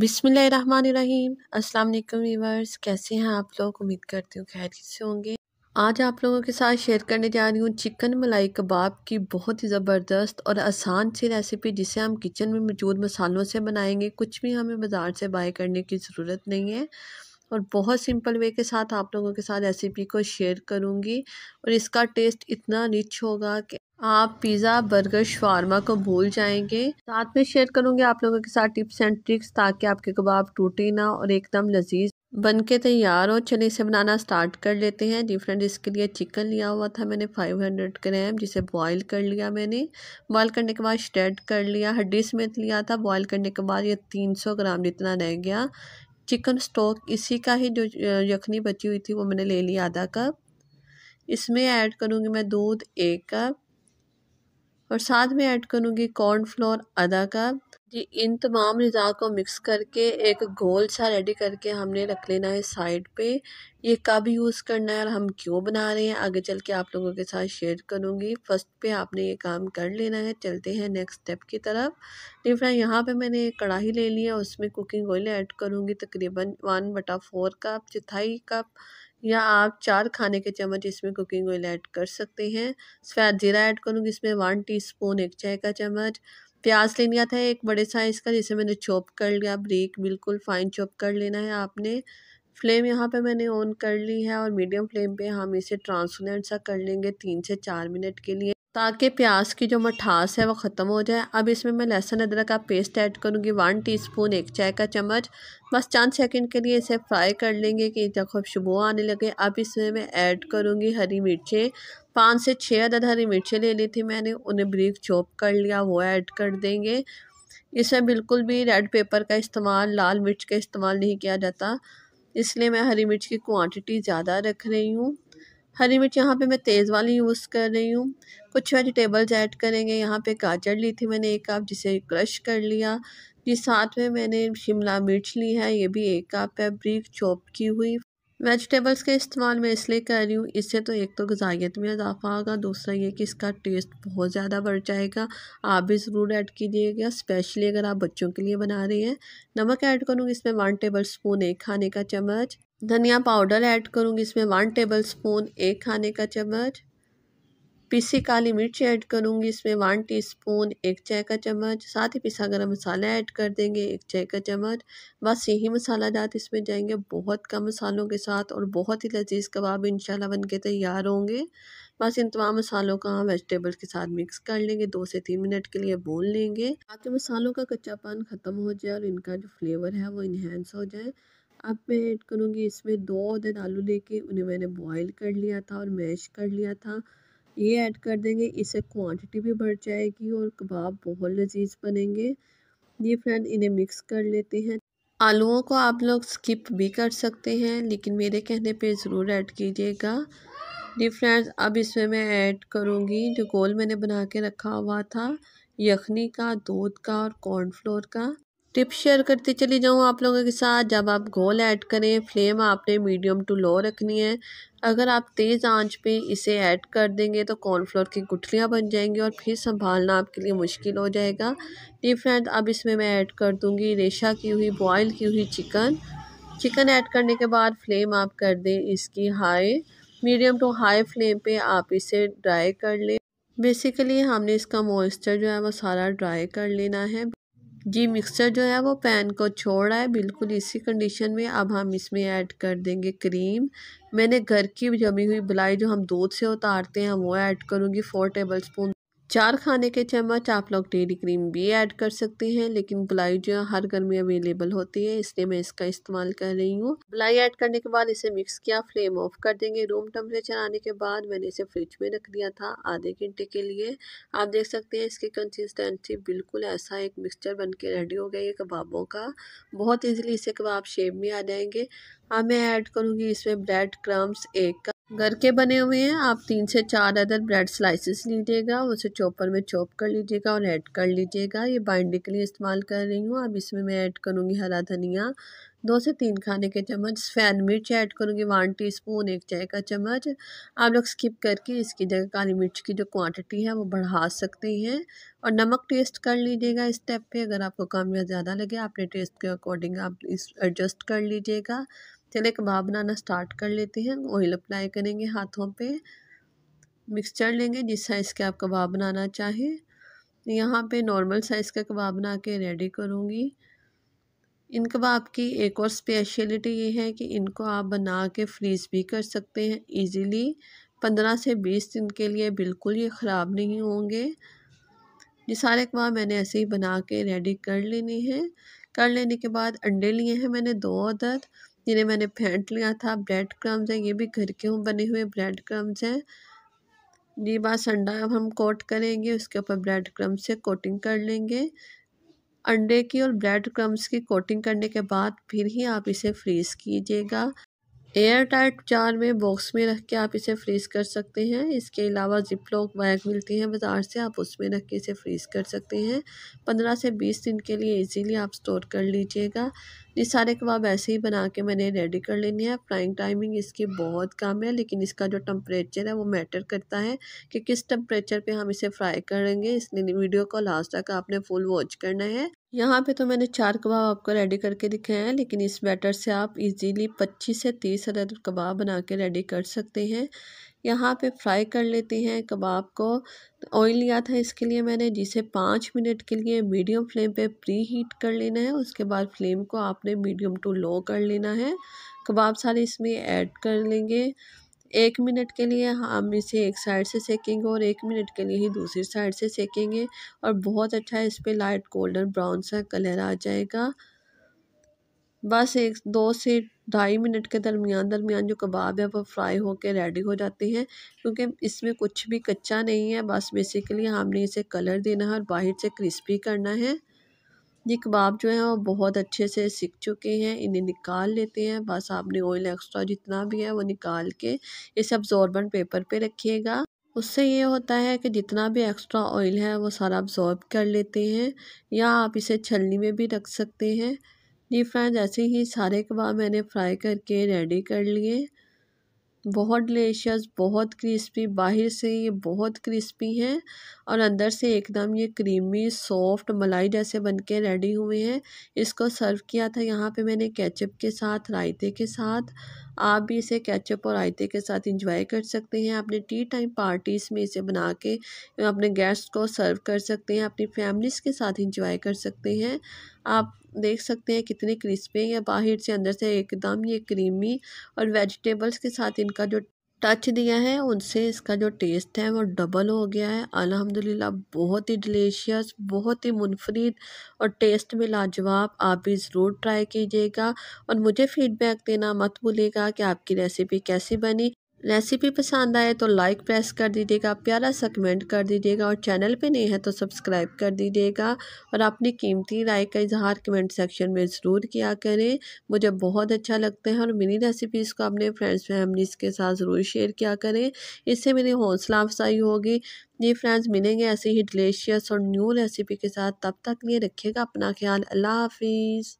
बिसमीम अस्सलाम वालेकुम कैसे हैं आप लोग उम्मीद करती हूँ खैर से होंगे आज आप लोगों के साथ शेयर करने जा रही हूँ चिकन मलाई कबाब की बहुत ही ज़बरदस्त और आसान सी रेसिपी जिसे हम किचन में मौजूद मसालों से बनाएंगे कुछ भी हमें बाज़ार से बाय करने की ज़रूरत नहीं है और बहुत सिंपल वे के साथ आप लोगों के साथ रेसिपी को शेयर करूँगी और इसका टेस्ट इतना रिच होगा कि आप पिज़्ज़ा बर्गर शवारमा को भूल जाएंगे साथ में शेयर करूंगी आप लोगों के साथ टिप्स एंड ट्रिक्स ताकि आपके कबाब टूटे ना और एकदम लजीज बन के तैयार हो चलिए इसे बनाना स्टार्ट कर लेते हैं जी फ्रेंड इसके लिए चिकन लिया हुआ था मैंने 500 ग्राम जिसे बॉईल कर लिया मैंने बॉईल करने के बाद स्ट्रेड कर लिया हड्डी समेत लिया था बॉईल करने के बाद ये 300 ग्राम जितना रह गया चिकन स्टॉक इसी का ही जो यखनी बची हुई थी वो मैंने ले लिया आधा कप इसमें ऐड करूँगी मैं दूध एक कप और साथ में ऐड करूँगी कॉर्नफ्लोर आधा कप जी इन तमाम रजा को मिक्स करके एक गोल सा रेडी करके हमने रख लेना है साइड पे ये कब यूज़ करना है और हम क्यों बना रहे हैं आगे चल के आप लोगों के साथ शेयर करूँगी फर्स्ट पे आपने ये काम कर लेना है चलते हैं नेक्स्ट स्टेप की तरफ फ्रेंड यहाँ पे मैंने कढ़ाई ले ली है उसमें कुकिंग ऑयल ऐड करूँगी तकरीबन वन बटा फोर कप चौथाई कप या आप चार खाने के चम्मच इसमें कुकिंग ऑयल ऐड कर सकते हैं सफ़ेद ज़ीरा ऐड करूँगी इसमें वन टीस्पून एक चाय का चम्मच प्याज ले लिया था एक बड़े साइज़ का जिसे मैंने चॉप कर लिया ब्रीक बिल्कुल फ़ाइन चॉप कर लेना है आपने फ्लेम यहाँ पे मैंने ऑन कर ली है और मीडियम फ्लेम पे हम इसे ट्रांसलेंट सा कर लेंगे तीन से चार मिनट के लिए ताकि प्याज की जो मठास है वो ख़त्म हो जाए अब इसमें मैं लहसुन अदरक का पेस्ट ऐड करूँगी वन टीस्पून एक चाय का चम्मच बस चंद सेकंड के लिए इसे फ्राई कर लेंगे कि जब खुशबू आने लगे अब इसमें मैं ऐड करूँगी हरी मिर्चें पाँच से छः अदद हरी मिर्चें ले ली थी मैंने उन्हें ब्रिक चॉप कर लिया वो ऐड कर देंगे इसमें बिल्कुल भी रेड पेपर का इस्तेमाल लाल मिर्च का इस्तेमाल नहीं किया जाता इसलिए मैं हरी मिर्च की क्वांटिटी ज़्यादा रख रही हूँ हरी मिर्च यहाँ पे मैं तेज़ वाली यूज़ कर रही हूँ कुछ वेजिटेबल्स ऐड करेंगे यहाँ पे गाजर ली थी मैंने एक कप जिसे क्रश कर लिया जी साथ में मैंने शिमला मिर्च ली है ये भी एक कप है ब्रीक चॉप की हुई वेजिटेबल्स के इस्तेमाल मैं इसलिए कर रही हूँ इससे तो एक तो गजाइत में इजाफा होगा दूसरा ये कि इसका टेस्ट बहुत ज़्यादा बढ़ जाएगा आप भी ज़रूर ऐड कीजिएगा स्पेशली अगर आप बच्चों के लिए बना रहे हैं नमक ऐड करूँगी इसमें वन टेबल स्पून एक खाने का चम्मच धनिया पाउडर ऐड करूँगी इसमें वन टेबल स्पून एक खाने का चम्मच पीसी काली मिर्च ऐड करूँगी इसमें वन टीस्पून एक चाय का चम्मच साथ ही पिसा गरम मसाला ऐड कर देंगे एक चाय का चम्मच बस यही मसाला जात इसमें जाएंगे बहुत कम मसालों के साथ और बहुत ही लजीज कबाब इंशाल्लाह बन के तैयार होंगे बस इन तमाम मसालों का हम वेजिटेबल के साथ मिक्स कर लेंगे दो से तीन मिनट के लिए भून लेंगे ताकि मसालों का कच्चापन ख़त्म हो जाए और इनका जो फ्लेवर है वो इन्हेंस हो जाए अब मैं ऐड करूँगी इसमें दो अदद आलू लेके उन्हें मैंने बॉयल कर लिया था और मैश कर लिया था ये ऐड कर देंगे इससे क्वांटिटी भी बढ़ जाएगी और कबाब बहुत लजीज बनेंगे ये फ्रेंड इन्हें मिक्स कर लेते हैं आलूओं को आप लोग स्किप भी कर सकते हैं लेकिन मेरे कहने पे ज़रूर ऐड कीजिएगा जी फ्रेंड्स अब इसमें मैं ऐड करूँगी जो गोल मैंने बना के रखा हुआ था यखनी का दूध का और कॉर्नफ्लोर का टिप शेयर करते चली जाऊँ आप लोगों के साथ जब आप घोल ऐड करें फ्लेम आपने मीडियम टू लो रखनी है अगर आप तेज़ आंच पे इसे ऐड कर देंगे तो कॉर्नफ्लोर की गुठलियाँ बन जाएंगी और फिर संभालना आपके लिए मुश्किल हो जाएगा जी फ्रेंड अब इसमें मैं ऐड कर दूँगी रेशा की हुई बॉयल की हुई चिकन चिकन ऐड करने के बाद फ्लेम आप कर दें इसकी high medium to high flame पे आप इसे ड्राई कर लें बेसिकली हमने इसका मॉइस्चर जो है वो सारा ड्राई कर लेना है जी मिक्सचर जो है वो पैन को छोड़ रहा है बिल्कुल इसी कंडीशन में अब हम इसमें ऐड कर देंगे क्रीम मैंने घर की जमी हुई बलाई जो हम दूध से उतारते हैं वो ऐड करूँगी फ़ोर टेबल स्पून चार खाने के चम्मच आप लोग डेरी क्रीम भी ऐड कर सकते हैं लेकिन बलाई जो हर घर में अवेलेबल होती है इसलिए मैं इसका इस्तेमाल कर रही हूँ बलाई ऐड करने के बाद इसे मिक्स किया फ्लेम ऑफ कर देंगे रूम टेम्परेचर आने के बाद मैंने इसे फ्रिज में रख दिया था आधे घंटे के लिए आप देख सकते हैं इसकी कंसिस्टेंसी बिल्कुल ऐसा एक मिक्सचर बन के रेडी हो गया है कबाबों का बहुत ईजिली इसे कबाब शेप में आ जाएंगे अब मैं ऐड करूँगी इसमें ब्रेड क्रम्स एक घर के बने हुए हैं आप तीन से चार अदर ब्रेड स्लाइसेस लीजिएगा उसे चॉपर में चॉप कर लीजिएगा और ऐड कर लीजिएगा ये बाइंडिंग के लिए इस्तेमाल कर रही हूँ अब इसमें मैं ऐड करूँगी हरा धनिया दो से तीन खाने के चम्मच फैन मिर्च ऐड करूँगी वन टीस्पून एक चाय का चम्मच आप लोग स्किप करके इसकी जगह काली मिर्च की जो क्वांटिटी है वो बढ़ा सकते हैं और नमक टेस्ट कर लीजिएगा इस स्टेप पे अगर आपको कम या ज़्यादा लगे अपने टेस्ट के अकॉर्डिंग आप इस एडजस्ट कर लीजिएगा चले कबाब बनाना स्टार्ट कर लेते हैं ऑयल अप्लाई करेंगे हाथों पे मिक्सचर लेंगे जिस साइज़ के आप कबाब बनाना चाहें यहाँ पे नॉर्मल साइज़ का कबाब बना के रेडी करूँगी इन कबाब की एक और स्पेशलिटी ये है कि इनको आप बना के फ्रीज़ भी कर सकते हैं इजीली पंद्रह से बीस दिन के लिए बिल्कुल ये ख़राब नहीं होंगे ये सारे कबाब मैंने ऐसे ही बना के रेडी कर लेने हैं कर लेने के बाद अंडे लिए हैं मैंने दो अदद जिन्हें मैंने फेंट लिया था ब्रेड क्रम्स हैं ये भी घर के हूँ बने हुए ब्रेड क्रम्स हैं ये बास अंडा अब हम कोट करेंगे उसके ऊपर ब्रेड क्रम्स से कोटिंग कर लेंगे अंडे की और ब्रेड क्रम्स की कोटिंग करने के बाद फिर ही आप इसे फ्रीज़ कीजिएगा एयर टाइट जार में बॉक्स में रख के आप इसे फ्रीज़ कर सकते हैं इसके अलावा जिपलॉक बैग मिलती हैं बाज़ार से आप उसमें रख के इसे फ्रीज़ कर सकते हैं पंद्रह से बीस दिन के लिए इजीली आप स्टोर कर लीजिएगा ये सारे कबाब ऐसे ही बना के मैंने रेडी कर लेने हैं फ्राइंग टाइमिंग इसकी बहुत कम है लेकिन इसका जो टम्परेचर है वो मैटर करता है कि किस टम्परेचर पे हम इसे फ्राई करेंगे इसलिए वीडियो को लास्ट तक आपने फुल वॉच करना है यहाँ पे तो मैंने चार कबाब आपको रेडी करके दिखे हैं लेकिन इस बैटर से आप इजीली 25 से 30 अदद कबाब बना के रेडी कर सकते हैं यहाँ पे फ्राई कर लेते हैं कबाब को ऑयल लिया था इसके लिए मैंने जिसे पाँच मिनट के लिए मीडियम फ्लेम पे प्री हीट कर लेना है उसके बाद फ्लेम को आपने मीडियम टू लो कर लेना है कबाब सारे इसमें ऐड कर लेंगे एक मिनट के लिए हम इसे एक साइड से सेकेंगे और एक मिनट के लिए ही दूसरी साइड से सेकेंगे और बहुत अच्छा इस पर लाइट गोल्डन ब्राउन सा कलर आ जाएगा बस एक दो से ढाई मिनट के दरमियान दरमियान जो कबाब है वो फ्राई होकर रेडी हो जाते हैं क्योंकि इसमें कुछ भी कच्चा नहीं है बस बेसिकली हमने इसे कलर देना है और बाहर से क्रिस्पी करना है ये कबाब जो है वो बहुत अच्छे से सीख चुके हैं इन्हें निकाल लेते हैं बस आपने ऑयल एक्स्ट्रा जितना भी है वो निकाल के इसे अब्ज़ॉर्बन पेपर पे रखिएगा उससे ये होता है कि जितना भी एक्स्ट्रा ऑयल है वो सारा अब्जॉर्ब कर लेते हैं या आप इसे छलनी में भी रख सकते हैं जी फ्रेंड ऐसे ही सारे कबाब मैंने फ्राई करके रेडी कर लिए बहुत डिलीशियस बहुत क्रिस्पी बाहर से ये बहुत क्रिस्पी हैं और अंदर से एकदम ये क्रीमी सॉफ्ट मलाई जैसे बन के रेडी हुए हैं इसको सर्व किया था यहाँ पे मैंने केचप के साथ रायते के साथ आप भी इसे कैचअप और आयते के साथ इंजॉय कर सकते हैं अपने टी टाइम पार्टीज़ में इसे बना के अपने गेस्ट को सर्व कर सकते हैं अपनी फैमिलीज़ के साथ इंजॉय कर सकते हैं आप देख सकते हैं कितने क्रिस्पी हैं बाहर से अंदर से एकदम ये क्रीमी और वेजिटेबल्स के साथ इनका जो टच दिया है उनसे इसका जो टेस्ट है वो डबल हो गया है अल्हम्दुलिल्लाह बहुत ही डिलीशियस बहुत ही मुनफरद और टेस्ट में लाजवाब आप भी ज़रूर ट्राई कीजिएगा और मुझे फ़ीडबैक देना मत भूलिएगा कि आपकी रेसिपी कैसी बनी रेसिपी पसंद आए तो लाइक प्रेस कर दीजिएगा प्यारा सा कमेंट कर दीजिएगा और चैनल पे नहीं है तो सब्सक्राइब कर दीजिएगा और अपनी कीमती राय का इजहार कमेंट सेक्शन में ज़रूर किया करें मुझे बहुत अच्छा लगता है और मेरी रेसिपीज़ को अपने फ्रेंड्स फैमिलीज़ के साथ ज़रूर शेयर किया करें इससे मेरी हौसला अफजाई होगी जी फ्रेंड्स मिलेंगे ऐसे ही डिलेशियस और न्यू रेसिपी के साथ तब तक लिए रखिएगा अपना ख्याल अल्लाह हाफिज़